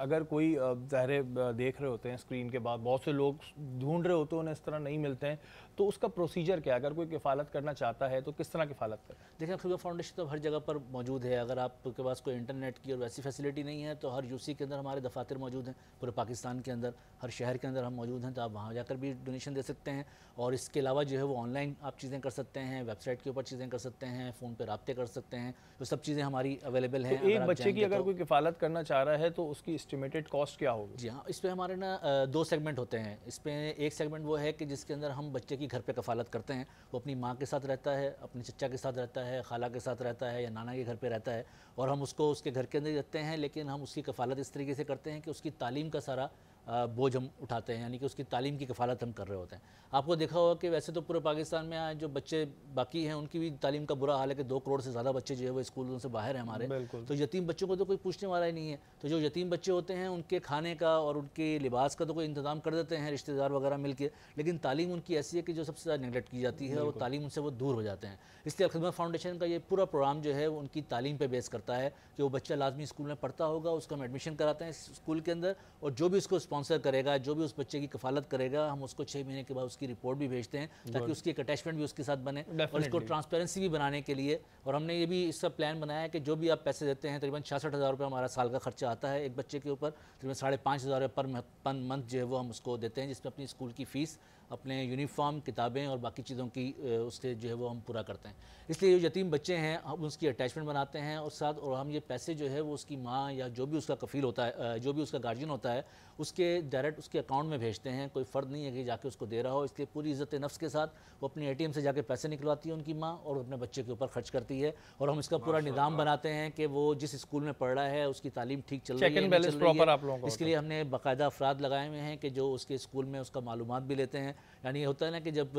अगर कोई ज़ाहरे देख रहे होते हैं स्क्रीन के बाद बहुत से लोग ढूंढ रहे होते हैं उन्हें इस तरह नहीं मिलते हैं तो उसका प्रोसीजर क्या है अगर कोई किफ़ालत करना चाहता है तो किस तरह किफ़ालत करें देखिए खुदा फाउंडेशन तो हर जगह पर मौजूद है अगर आपके पास कोई इंटरनेट की और वैसी फैसिलिटी नहीं है तो हर यूसी के अंदर हमारे दफातर मौजूद हैं पूरे पाकिस्तान के अंदर हर शहर के अंदर हम मौजूद हैं तो आप वहाँ जाकर भी डोनेशन दे सकते हैं और इसके अलावा जो है वो ऑनलाइन आप चीज़ें कर सकते हैं वेबसाइट के ऊपर चीज़ें कर सकते हैं फ़ोन पर रबते कर सकते हैं तो सब चीज़ें हमारी अवेलेबल हैं तो एक बच्चे की अगर तो- कोई किफ़ालत करना चाह रहा है तो उसकी एस्टिमेटेड कॉस्ट क्या होगी जी हाँ इस पर हमारे ना दो सेगमेंट होते हैं इस पर एक सेगमेंट वो है कि जिसके अंदर हम बच्चे की घर पे कफालत करते हैं वो अपनी माँ के साथ रहता है अपने चचा के साथ रहता है खाला के साथ रहता है या नाना के घर पर रहता है और हम उसको उसके घर के अंदर रखते हैं लेकिन हम उसकी कफालत इस तरीके से करते हैं कि उसकी तालीम का सारा बोझ हम उठाते हैं यानी कि उसकी तालीम की कफालत हम कर रहे होते हैं आपको देखा होगा कि वैसे तो पूरे पाकिस्तान में जो बच्चे बाकी हैं उनकी भी तालीम का बुरा हाल है कि दो करोड़ से ज़्यादा बच्चे जो है वो स्कूलों से बाहर हैं हमारे तो यतीम बच्चों को तो कोई पूछने वाला ही नहीं है तो जो यतीम बच्चे होते हैं उनके खाने का और उनके लिबास का तो कोई इंतजाम कर देते हैं रिश्तेदार वगैरह मिल लेकिन तालीम उनकी ऐसी है कि जो सबसे ज़्यादा निगलेक्ट की जाती है और तालीम उनसे वो दूर हो जाते हैं इसलिए खदमत फाउंडेशन का ये पूरा प्रोग्राम जो है उनकी तालीम पर बेस करता है कि वो बच्चा लाजमी स्कूल में पढ़ता होगा उसको हम एडमिशन कराते हैं स्कूल के अंदर और जो भी उसको स्पॉन्सर करेगा जो भी उस बच्चे की कफालत करेगा हम उसको छः महीने के बाद उसकी रिपोर्ट भी भेजते हैं ताकि उसकी एक अटैचमेंट भी उसके साथ बने और उसको ट्रांसपेरेंसी भी बनाने के लिए और हमने ये भी इसका प्लान बनाया है कि जो भी आप पैसे देते हैं तकरीबन छियासठ हज़ार रुपये हमारा साल का खर्चा आता है एक बच्चे के ऊपर तकरीबन साढ़े पाँच हज़ार रुपये पर मंथ जो है वो हम उसको देते हैं जिसमें अपनी स्कूल की फ़ीस अपने यूनिफॉर्म किताबें और बाकी चीज़ों की उसके जो है वो हम पूरा करते हैं इसलिए जो यतीम बच्चे हैं हम उसकी अटैचमेंट बनाते हैं और साथ और हम ये पैसे जो है वो उसकी माँ या जो भी उसका कफील होता है जो भी उसका गार्जियन होता है उसके के डायरेक्ट उसके अकाउंट में भेजते हैं कोई फ़र्द नहीं है कि जाके उसको दे रहा हो इसलिए पूरी इज़्ज़त नफ्स के साथ वो अपने एटीएम से जाके पैसे निकलवाती है उनकी माँ और अपने बच्चे के ऊपर खर्च करती है और हम इसका पूरा निज़ाम बनाते हैं कि वो जिस स्कूल में पढ़ रहा है उसकी तालीम ठीक चल रही है, इसके लिए हमने बाकायदा अफराद लगाए हुए हैं कि जो उसके स्कूल में उसका मालूम भी लेते हैं यानी होता है ना कि जब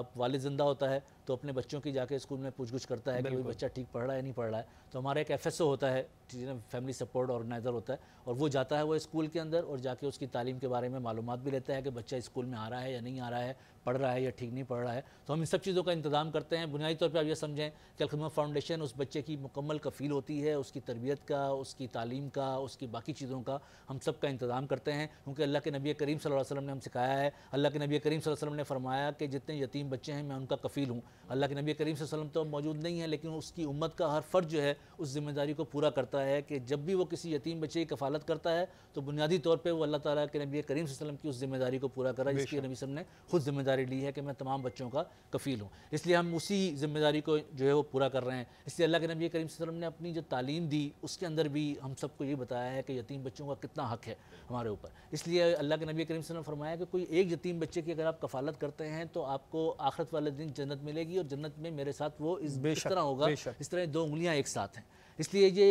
आप वालद ज़िंदा होता है तो अपने बच्चों की जाके स्कूल में पूछ करता है कि कोई बच्चा ठीक पढ़ रहा है नहीं पढ़ रहा है तो हमारा एक एफ होता है फैमिली सपोर्ट ऑर्गेनाइजर होता है और वो जाता है वो स्कूल के अंदर और जाके उसकी तालीम के बारे में मालूम भी लेता है कि बच्चा स्कूल में आ रहा है या नहीं आ रहा है पढ़ रहा है या ठीक नहीं पढ़ रहा है तो हम इन सब चीज़ों का इंतजाम करते हैं बुनियादी तौर पर आप ये समझें कि अलखदमा फाउंडेशन उस बच्चे की मुकम्मल कफील होती है उसकी तरबियत का उसकी तालीम का उसकी बाकी चीज़ों का हम सब का इंतजाम करते हैं क्योंकि अल्लाह के नबी करीम वसल्लम ने हम सिखाया है अल्लाह के नबी करीम वसल्लम ने फरमाया कि जितने यतीम बच्चे हैं मैं उनका कफील हूँ अल्लाह के नबी करीम वसल्लम तो मौजूद नहीं है लेकिन उसकी उम्मत का हर फ़र्ज जो है उस जिम्मेदारी को पूरा करता है कि जब भी वो किसी यतीम बच्चे की कफालत करता है तो बुनियादी तौर पर वो अल्लाह ताली के नबी करीम वसल्लम की उस जिम्मेदारी को पूरा करा जिसकी नबी वसम ने खुद जिम्मेदारी जिम्मेदारी ली है कि मैं तमाम बच्चों का कफ़ील हूँ इसलिए हम उसी जिम्मेदारी को जो है वो पूरा कर रहे हैं इसलिए अल्लाह के नबी करीम वसम ने अपनी जो तालीम दी उसके अंदर भी हम सबको ये बताया है कि यतीम बच्चों का कितना हक है हमारे ऊपर इसलिए अल्लाह के नबी करीम ने फरमाया कि कोई एक यतीम बच्चे की अगर आप कफालत करते हैं तो आपको आखिरत वाले दिन जन्नत मिलेगी और जन्नत में मेरे साथ वो इस तरह होगा इस तरह दो उंगलियाँ एक साथ हैं इसलिए ये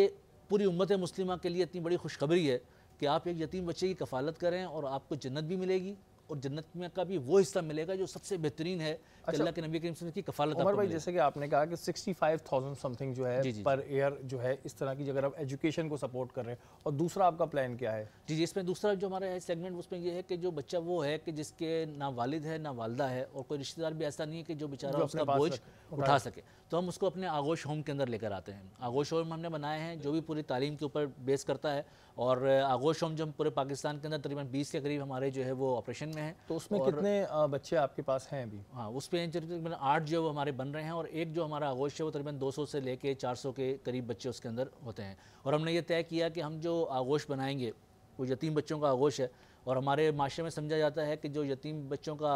पूरी उम्मत मुस्लिमा के लिए इतनी बड़ी खुशखबरी है कि आप एक यतीम बच्चे की कफालत करें और आपको जन्नत भी मिलेगी और जन्नत में का भी वो हिस्सा मिलेगा जो सबसे बेहतरीन है अच्छा, अल्लाह के नबी करीम की कफालत उमर भाई जैसे कि आपने कहा कि 65,000 समथिंग जो है जी, जी, पर ईयर जो है इस तरह की अगर आप एजुकेशन को सपोर्ट कर रहे हैं और दूसरा आपका प्लान क्या है जी जी इसमें दूसरा जो हमारा सेगमेंट उसमें ये है कि जो बच्चा वो है कि जिसके ना वालिद है ना वालदा है और कोई रिश्तेदार भी ऐसा नहीं है कि जो बेचारा उसका बोझ उठा सके तो हम उसको अपने आगोश होम के अंदर लेकर आते हैं आगोश होम हमने बनाए हैं जो भी पूरी तालीम के ऊपर बेस करता है और आगोश होम जो हम पूरे पाकिस्तान के अंदर तकरीबन बीस के करीब हमारे जो है वो ऑपरेशन में है तो उसमें कितने बच्चे आपके पास हैं अभी हाँ उस पर तकरीबन मतलब आठ जो है वो हमारे बन रहे हैं और एक जो हमारा आगोश है वो तकरीबन दो से लेके चार के करीब बच्चे उसके अंदर होते हैं और हमने ये तय किया कि हम जो आगोश बनाएंगे वो यतीम बच्चों का आगोश है और हमारे माशरे में समझा जाता है कि जो यतीम बच्चों का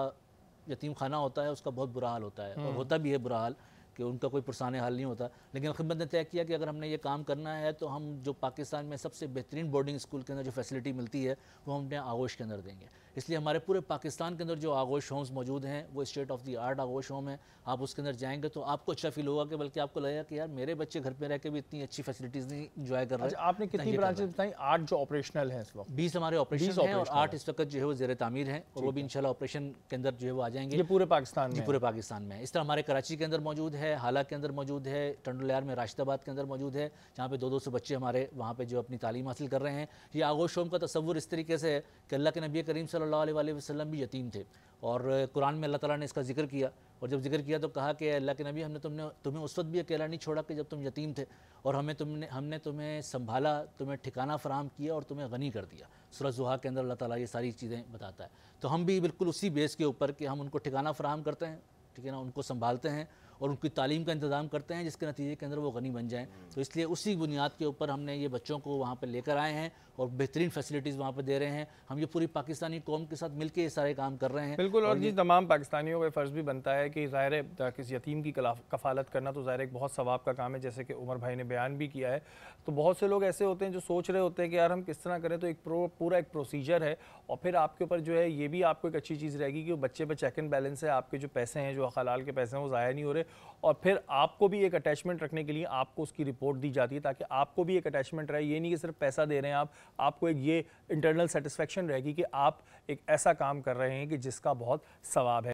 यतीम खाना होता है उसका बहुत बुरा हाल होता है हम्म। और होता भी है बुरा हाल कि उनका कोई पुरसान हाल नहीं होता लेकिन खिदमत ने तय किया कि अगर हमने ये काम करना है तो हम जो पाकिस्तान में सबसे बेहतरीन बोर्डिंग स्कूल के अंदर जो फैसिलिटी मिलती है वो हम अपने आगोश के अंदर देंगे इसलिए हमारे पूरे पाकिस्तान के अंदर जो आगोश होम्स मौजूद हैं वो state of the art Aagosh home है आप उसके अंदर जाएंगे तो आपको अच्छा फील होगा कि बल्कि आपको लगेगा कि यार मेरे बच्चे घर पर रह के भी इतनी अच्छी फैसिलिटीज़ नहीं इंजॉय कर रहे अच्छा, आपने कितनी ब्रांचेज बताई आठ जो ऑपरेशनल है बीस हमारे ऑपरेशन और आठ इस वक्त जो है वो जेर तमीर है और वो भी इनशाला ऑपरेशन के अंदर जो है वो आ जाएंगे पूरे पाकिस्तान में पूरे पाकिस्तान में इस तरह हमारे कराची के अंदर मौजूद है हाला के अंदर मौजूद है टंडोलियार में राशिदाबाद के अंदर मौजूद है जहाँ पे दो दो सौ बच्चे हमारे वहाँ पे जो अपनी तालीम हासिल कर रहे हैं ये आगोश होम का तस्वुर इस तरीके से है कि अल्लाह के नबी करीम सल सल्ला अलैहि भी यतीम थे और कुरान में अल्लाह ताला ने इसका जिक्र किया और जब जिक्र किया तो कहा कि अल्लाह के नबी हमने तुमने तुम्हें उस वक्त भी अकेला नहीं छोड़ा कि जब तुम यतीम थे और हमें तुमने हमने तुम्हें संभाला तुम्हें ठिकाना फराम किया और तुम्हें गनी कर दिया सूरज जुहा के अंदर अल्लाह ताला ये सारी चीज़ें बताता है तो हम भी बिल्कुल उसी बेस के ऊपर कि हम उनको ठिकाना फराम करते हैं ठीक है ना उनको संभालते हैं और उनकी तालीम का इंतज़ाम करते हैं जिसके नतीजे के अंदर वो गनी बन जाएँ हम्म। तो इसलिए उसी बुनियाद के ऊपर हमने ये बच्चों को वहाँ पर लेकर आए हैं और बेहतरीन फैसिलिटीज़ वहाँ पर दे रहे हैं हम ये पूरी पाकिस्तानी कौम के साथ मिलकर ये सारे काम कर रहे हैं बिल्कुल और जी तमाम पाकिस्तानियों का फ़र्ज़ भी बनता है कि ज़ाहिर किसी यतीम की कफालत करना तो ज़ाहिर एक बहुत सवाब का काम है जैसे कि उमर भाई ने बयान भी किया है तो बहुत से लोग ऐसे होते हैं जो सोच रहे होते हैं कि यार हम किस तरह करें तो एक प्रो, पूरा एक प्रोसीजर है और फिर आपके ऊपर जो है ये भी आपको एक अच्छी चीज़ रहेगी कि वो बच्चे पर चेक एंड बैलेंस है आपके जो पैसे हैं जो हलाल के पैसे हैं वो ज़ाया नहीं हो रहे और फिर आपको भी एक अटैचमेंट रखने के लिए आपको उसकी रिपोर्ट दी जाती है ताकि आपको भी एक अटैचमेंट रहे ये नहीं कि सिर्फ पैसा दे रहे हैं आप आपको एक ये इंटरनल सेटिस्फेक्शन रहेगी कि आप एक ऐसा काम कर रहे हैं कि जिसका बहुत सवाब है